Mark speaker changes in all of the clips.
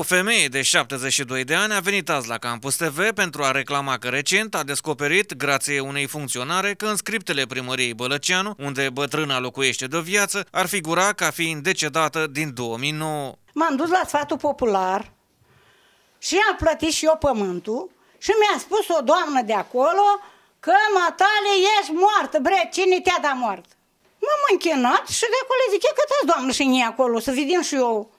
Speaker 1: O femeie de 72 de ani a venit azi la Campus TV pentru a reclama că recent a descoperit, grație unei funcționare, că în scriptele primăriei Bălăceanu, unde bătrâna locuiește de viață, ar figura ca fiind decedată din 2009.
Speaker 2: M-am dus la sfatul popular și am plătit și eu pământul și mi-a spus o doamnă de acolo că, matale, ești moartă, bre, cine te-a dat moart? M-am închinat și de acolo zic, e că doamnă și e acolo, să vedem și eu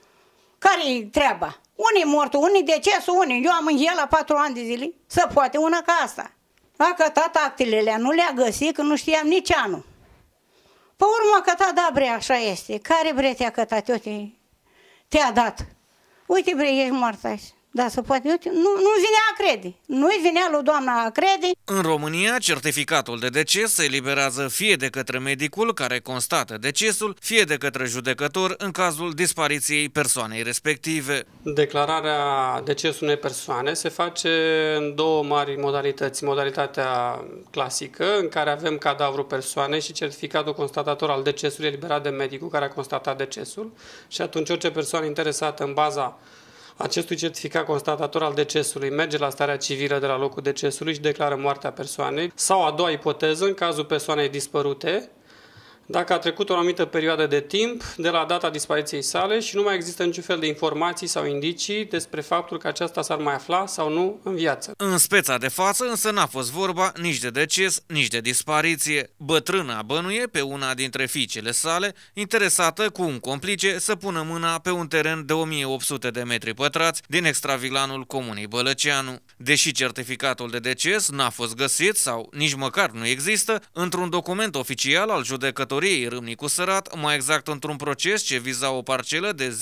Speaker 2: care-i treaba. Unii mort, unii deces, unii. Eu am înghiat la patru ani de zile. Să poate una ca asta. A cătat actele alea, nu le-a găsit, că nu știam nici anul. Pe urmă tata da, bre, așa este. Care bre te-a cătat? Eu te, te-a dat. Uite, bre, ești moartă aici. Da, să poate, nu, nu vine a crede. Nu-i vine lui doamna a crede.
Speaker 1: În România, certificatul de deces se eliberează fie de către medicul care constată decesul, fie de către judecător în cazul dispariției persoanei respective.
Speaker 3: Declararea decesului unei persoane se face în două mari modalități. Modalitatea clasică, în care avem cadavru persoane și certificatul constatator al decesului eliberat de medicul care a constatat decesul și atunci orice persoană interesată în baza acestui certificat constatator al decesului merge la starea civilă de la locul decesului și declară moartea persoanei. Sau a doua ipoteză, în cazul persoanei dispărute, dacă a trecut o anumită perioadă de timp de la data dispariției sale și nu mai există niciun fel de informații sau indicii despre faptul că aceasta s-ar mai afla sau nu în viață.
Speaker 1: În speța de față însă n-a fost vorba nici de deces, nici de dispariție. Bătrâna bănuie pe una dintre fiicele sale, interesată cu un complice să pună mâna pe un teren de 1800 de metri pătrați din extravilanul comunei Bălăceanu. Deși certificatul de deces n-a fost găsit sau nici măcar nu există, într-un document oficial al judecătorului datoriei Râmnicu Sărat, mai exact într-un proces ce viza o parcelă de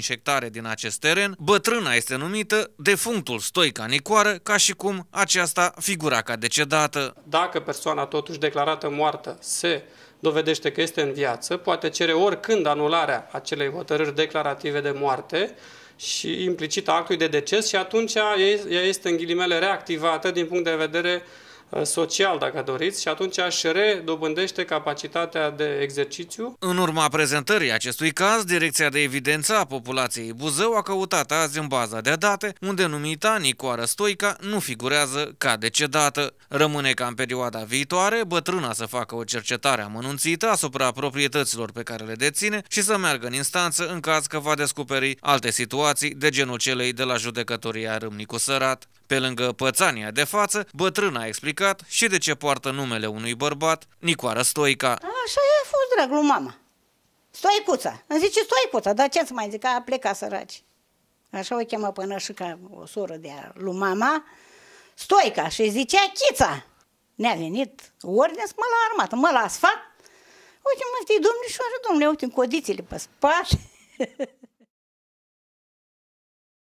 Speaker 1: 0,5 hectare din acest teren, bătrâna este numită defunctul Stoica Nicoară, ca și cum aceasta figura ca decedată.
Speaker 3: Dacă persoana totuși declarată moartă se dovedește că este în viață, poate cere oricând anularea acelei hotărâri declarative de moarte, și implicit actului de deces și atunci ea este în ghilimele reactivată din punct de vedere Eh, social, dacă doriți, și atunci își redobândește capacitatea de exercițiu.
Speaker 1: În urma prezentării acestui caz, Direcția de Evidență a Populației Buzău a căutat azi în baza de date, unde numita Nicoară Stoica nu figurează ca decedată. Rămâne ca în perioada viitoare bătrâna să facă o cercetare amănunțită asupra proprietăților pe care le deține și să meargă în instanță în caz că va descoperi alte situații de genul celei de la judecătoria Râmnicu Sărat. Pe lângă pățania de față, bătrâna a explicat și de ce poartă numele unui bărbat, Nicoară Stoica.
Speaker 2: Așa e fost, drag, lui mama. Stoicuța. Îmi zice Stoicuța, dar ce să mai zic, a plecat săraci. Așa o chemă până și ca o soră de a lui mama, Stoica, și zicea Chița. Ne-a venit ordine să mă la armată, mă la asfalt. Uite, mă, știi, domnișoară, domnule, uite, în codițele pe spate.